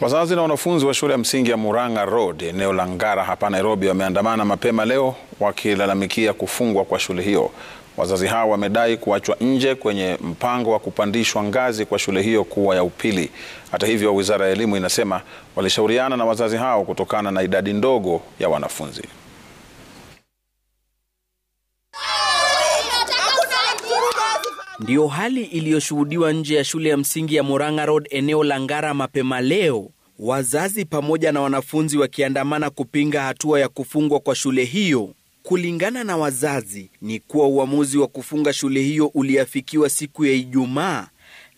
Wazazi na wanafunzi wa shule ya msingi ya Murang'a Road eneo la Ngara hapa Nairobi wameandamana mapema leo wakilalamikia kufungwa kwa shule hiyo. Wazazi hao wamedai kuachwa nje kwenye mpango wa kupandishwa ngazi kwa shule hiyo kuwa ya upili. Hata hivyo, Wizara ya Elimu inasema walishauriana na wazazi hao kutokana na idadi ndogo ya wanafunzi. Ndiyo hali iliyoshuhudiwa nje ya shule ya msingi ya Murang'a Road eneo la Ngara mapema leo, wazazi pamoja na wanafunzi wakiandamana kupinga hatua ya kufungwa kwa shule hiyo. Kulingana na wazazi, ni kuwa uamuzi wa kufunga shule hiyo uliafikiwa siku ya Ijumaa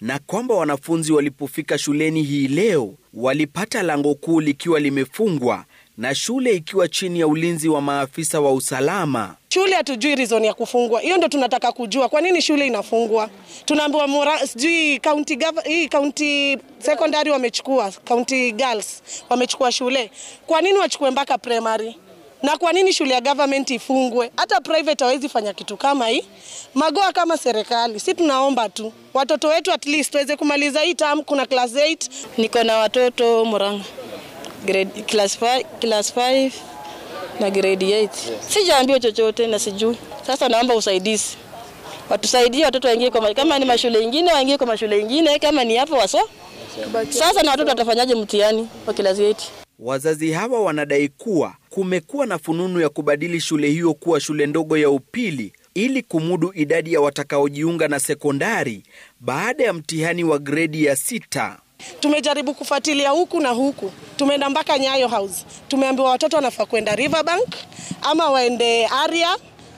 na kwamba wanafunzi walipofika shuleni hii leo walipata lango kuu likiwa limefungwa na shule ikiwa chini ya ulinzi wa maafisa wa usalama. Shule hatujui rizoni ya kufungwa, hiyo ndo tunataka kujua, kwa nini shule inafungwa? Tunaambiwa sijui kaunti hii kaunti sekondari wamechukua, kaunti girls wamechukua shule, kwa nini wachukue mpaka primary? na kwa nini shule ya government ifungwe? Hata private hawezi fanya kitu kama hii. Magoa kama serikali, si tunaomba tu watoto wetu at least waweze kumaliza hii term. Kuna class 8 niko na watoto Murang'a grade, class, 5 class 5 na grade 8 yeah. Sijaambiwa chochote na sijui. Sasa naomba usaidizi watusaidie watoto waingie kwa kama ni mashule ingine waingie kwa mashule ingine, kama ni hapo waso. Sasa na watoto watafanyaje mtihani wa class 8 Wazazi hawa wanadai kuwa kumekuwa na fununu ya kubadili shule hiyo kuwa shule ndogo ya upili ili kumudu idadi ya watakaojiunga na sekondari baada ya mtihani wa gredi ya sita. Tumejaribu kufuatilia huku na huku, tumeenda mpaka Nyayo House, tumeambiwa watoto wanafaa kwenda Riverbank ama waende Aria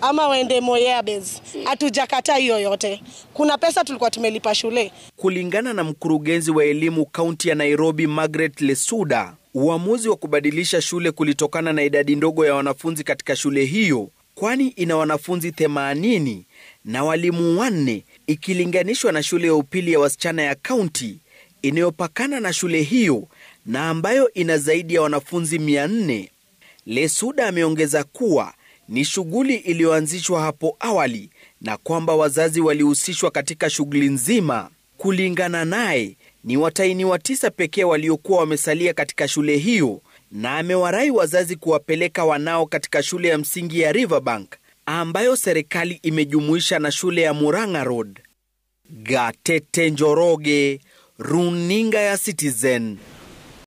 ama waende Moyea Base. Hatujakataa hiyo yote, kuna pesa tulikuwa tumelipa shule. Kulingana na mkurugenzi wa elimu kaunti ya Nairobi, Margaret Lesuda, uamuzi wa kubadilisha shule kulitokana na idadi ndogo ya wanafunzi katika shule hiyo, kwani ina wanafunzi 80 na walimu wanne ikilinganishwa na shule ya upili ya wasichana ya kaunti inayopakana na shule hiyo na ambayo ina zaidi ya wanafunzi 400. Lesuda ameongeza kuwa ni shughuli iliyoanzishwa hapo awali na kwamba wazazi walihusishwa katika shughuli nzima. Kulingana naye, ni watainiwa tisa pekee waliokuwa wamesalia katika shule hiyo, na amewarai wazazi kuwapeleka wanao katika shule ya msingi ya Riverbank ambayo serikali imejumuisha na shule ya Murang'a Road. Gatete Njoroge runinga ya Citizen.